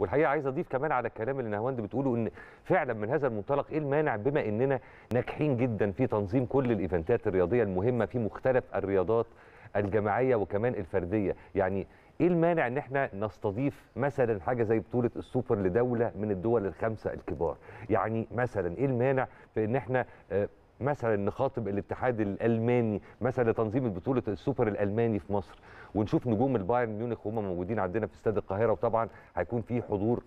والحقيقه عايز اضيف كمان على الكلام اللي نهواند بتقوله ان فعلا من هذا المنطلق ايه المانع بما اننا ناجحين جدا في تنظيم كل الايفنتات الرياضيه المهمه في مختلف الرياضات الجماعيه وكمان الفرديه يعني ايه المانع ان احنا نستضيف مثلا حاجه زي بطوله السوبر لدوله من الدول الخمسه الكبار يعني مثلا ايه المانع في ان احنا آه، مثلا نخاطب الاتحاد الالماني مثلا لتنظيم بطوله السوبر الالماني في مصر ونشوف نجوم البايرن ميونخ وهم موجودين عندنا في استاد القاهره وطبعا هيكون في حضور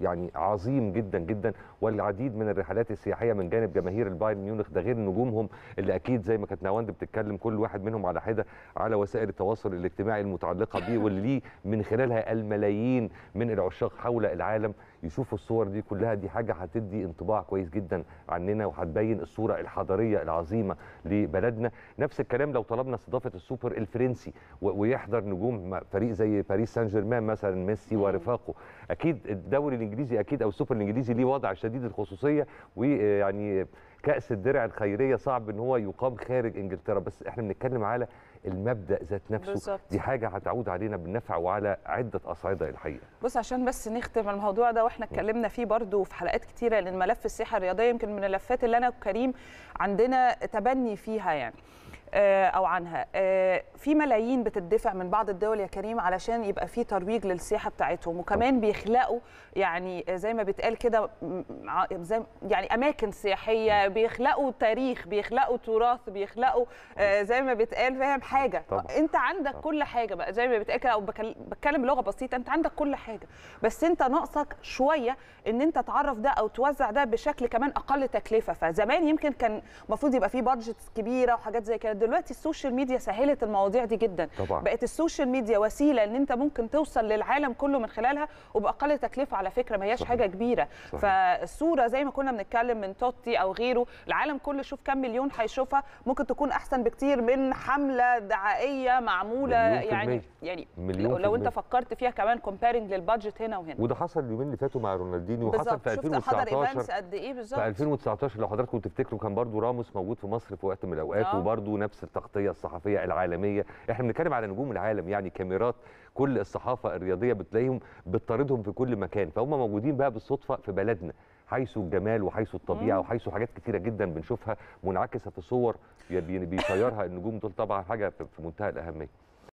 يعني عظيم جدا جدا والعديد من الرحلات السياحيه من جانب جماهير البايرن ميونخ ده غير نجومهم اللي اكيد زي ما كانت نواند بتتكلم كل واحد منهم على حده على وسائل التواصل الاجتماعي المتعلقه بيه واللي ليه من خلالها الملايين من العشاق حول العالم يشوفوا الصور دي كلها دي حاجه هتدي انطباع كويس جدا عننا وهتبين الصوره الحضاريه التجاريه العظيمه لبلدنا نفس الكلام لو طلبنا استضافه السوبر الفرنسي ويحضر نجوم فريق زي باريس سان جيرمان مثلا ميسي ورفاقه اكيد الدوري الانجليزي اكيد او السوبر الانجليزي ليه وضع شديد الخصوصيه ويعني كاس الدرع الخيريه صعب ان هو يقام خارج انجلترا بس احنا بنتكلم على المبدا ذات نفسه بالزبط. دي حاجه هتعود علينا بالنفع وعلى عده اصعده الحقيقه بص عشان بس نختم الموضوع ده واحنا اتكلمنا فيه برضو في حلقات كتيره لان ملف السياحه الرياضيه يمكن من اللفات اللي انا وكريم عندنا تبني فيها يعني آه، او عنها آه، في ملايين بتدفع من بعض الدول يا كريم علشان يبقى في ترويج للسياحه بتاعتهم وكمان بيخلقوا يعني زي ما بيتقال كده زي يعني اماكن سياحيه بيخلقوا تاريخ بيخلقوا تراث بيخلقوا آه، زي ما بيتقال فاهم حاجه طبعا. انت عندك طبعا. كل حاجه بقى زي ما بيتقال او بتكلم لغه بسيطه انت عندك كل حاجه بس انت ناقصك شويه ان انت تعرف ده او توزع ده بشكل كمان اقل تكلفه فزمان يمكن كان المفروض يبقى في بادجتس كبيره وحاجات زي كده دلوقتي السوشيال ميديا سهلت المواضيع دي جدا طبعا. بقت السوشيال ميديا وسيله ان انت ممكن توصل للعالم كله من خلالها وباقل تكلفه على فكره ما هياش حاجه كبيره صحيح. فالصوره زي ما كنا بنتكلم من توتي او غيره العالم كله شوف كام مليون هيشوفها ممكن تكون احسن بكتير من حمله دعائيه معموله يعني يعني مليون لو, انت فكرت فيها كمان كومبيرنج للبادجت هنا وهنا وده حصل اليومين اللي فاتوا مع رونالدينيو وحصل في 2019 قد ايه بالظبط في 2019 لو حضراتكم تفتكروا كان برضو راموس موجود في مصر في وقت من الاوقات آه. وبرده نفس التغطيه الصحفيه العالميه احنا بنتكلم على نجوم العالم يعني كاميرات كل الصحافه الرياضيه بتلاقيهم بتطاردهم في كل مكان فهم موجودين بقى بالصدفه في بلدنا حيث الجمال وحيث الطبيعه وحيث حاجات كتيره جدا بنشوفها منعكسه في صور بيشيرها النجوم دول طبعا حاجه في منتهى الاهميه